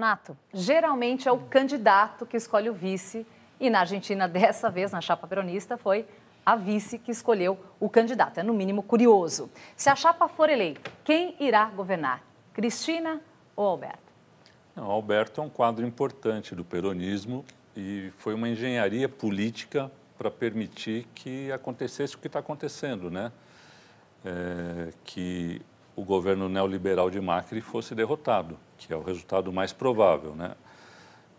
Nato, geralmente é o candidato que escolhe o vice e na Argentina, dessa vez, na chapa peronista, foi a vice que escolheu o candidato. É, no mínimo, curioso. Se a chapa for eleita, quem irá governar? Cristina ou Alberto? Não, Alberto é um quadro importante do peronismo e foi uma engenharia política para permitir que acontecesse o que está acontecendo, né? É, que o governo neoliberal de Macri fosse derrotado, que é o resultado mais provável. Né?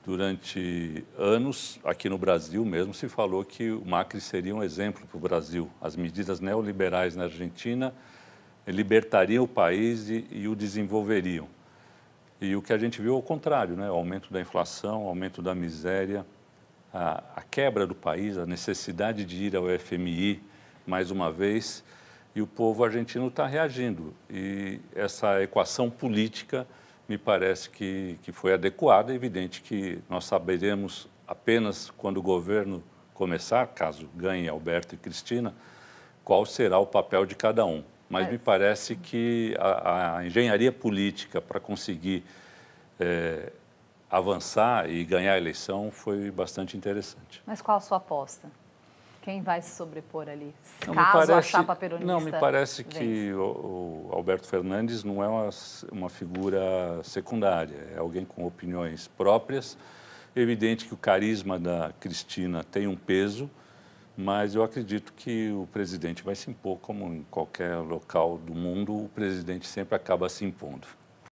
Durante anos, aqui no Brasil mesmo, se falou que o Macri seria um exemplo para o Brasil. As medidas neoliberais na Argentina libertariam o país e, e o desenvolveriam. E o que a gente viu é o contrário, né? o aumento da inflação, o aumento da miséria, a, a quebra do país, a necessidade de ir ao FMI mais uma vez e o povo argentino está reagindo. E essa equação política me parece que, que foi adequada. É evidente que nós saberemos apenas quando o governo começar, caso ganhe Alberto e Cristina, qual será o papel de cada um. Mas é. me parece que a, a engenharia política para conseguir é, avançar e ganhar a eleição foi bastante interessante. Mas qual a sua aposta? Quem vai se sobrepor ali? Não, Caso parece, a chapa peronista. Não, me parece vence. que o, o, Alberto Fernandes não é uma, uma figura secundária, é alguém com opiniões próprias. Evidente que o carisma da Cristina tem um peso, mas eu acredito que o presidente vai se impor, como em qualquer local do mundo, o presidente sempre acaba se impondo.